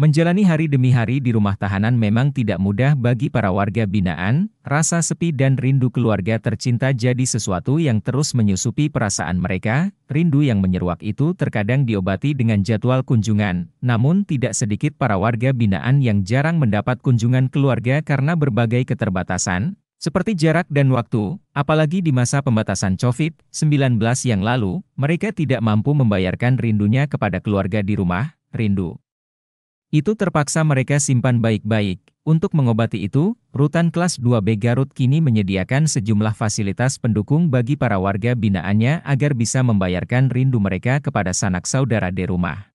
Menjalani hari demi hari di rumah tahanan memang tidak mudah bagi para warga binaan, rasa sepi dan rindu keluarga tercinta jadi sesuatu yang terus menyusupi perasaan mereka, rindu yang menyeruak itu terkadang diobati dengan jadwal kunjungan, namun tidak sedikit para warga binaan yang jarang mendapat kunjungan keluarga karena berbagai keterbatasan, seperti jarak dan waktu, apalagi di masa pembatasan COVID-19 yang lalu, mereka tidak mampu membayarkan rindunya kepada keluarga di rumah, rindu itu terpaksa mereka simpan baik-baik. Untuk mengobati itu, Rutan Kelas 2B Garut kini menyediakan sejumlah fasilitas pendukung bagi para warga binaannya agar bisa membayarkan rindu mereka kepada sanak saudara di rumah.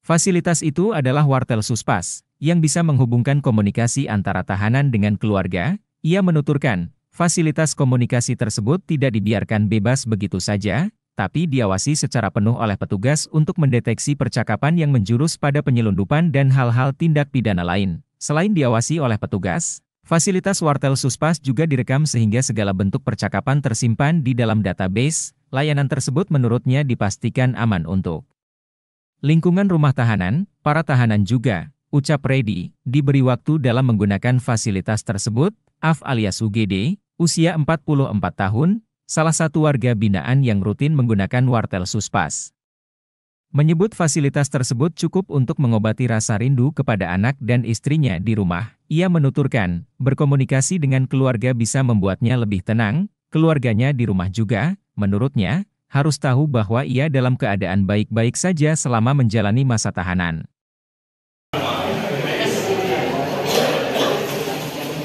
Fasilitas itu adalah Wartel Suspas, yang bisa menghubungkan komunikasi antara tahanan dengan keluarga. Ia menuturkan, fasilitas komunikasi tersebut tidak dibiarkan bebas begitu saja, tapi diawasi secara penuh oleh petugas untuk mendeteksi percakapan yang menjurus pada penyelundupan dan hal-hal tindak pidana lain. Selain diawasi oleh petugas, fasilitas Wartel Suspas juga direkam sehingga segala bentuk percakapan tersimpan di dalam database. Layanan tersebut menurutnya dipastikan aman untuk lingkungan rumah tahanan, para tahanan juga, ucap Reddy, diberi waktu dalam menggunakan fasilitas tersebut, Af alias UGD, usia 44 tahun, salah satu warga binaan yang rutin menggunakan wartel suspas. Menyebut fasilitas tersebut cukup untuk mengobati rasa rindu kepada anak dan istrinya di rumah, ia menuturkan, berkomunikasi dengan keluarga bisa membuatnya lebih tenang, keluarganya di rumah juga, menurutnya, harus tahu bahwa ia dalam keadaan baik-baik saja selama menjalani masa tahanan.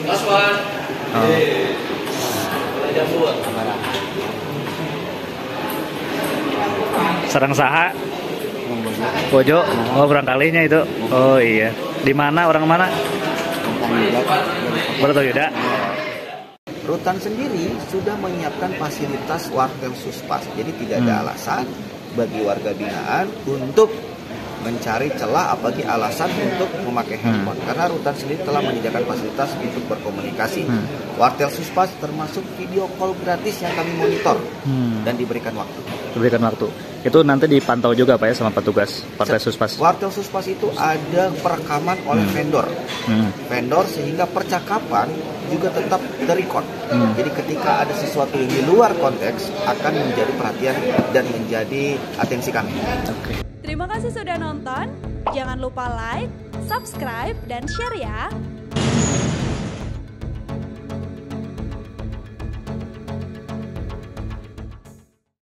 Last Serang saha Bojo oh Kalinya itu oh iya di mana orang mana Berto Yuda Rutan sendiri sudah menyiapkan fasilitas warga suspas jadi tidak ada hmm. alasan bagi warga binaan untuk mencari celah apalagi alasan untuk memakai hmm. handphone hmm. karena rutan sendiri telah menyediakan fasilitas untuk berkomunikasi hmm. wartel suspas termasuk video call gratis yang kami monitor hmm. dan diberikan waktu diberikan waktu itu nanti dipantau juga Pak ya sama petugas Partai Suspas. Wartel Suspas itu ada perekaman oleh hmm. vendor. Hmm. Vendor sehingga percakapan juga tetap terrecord. Hmm. Jadi ketika ada sesuatu yang di luar konteks akan menjadi perhatian dan menjadi atensi kami. Okay. Terima kasih sudah nonton. Jangan lupa like, subscribe, dan share ya.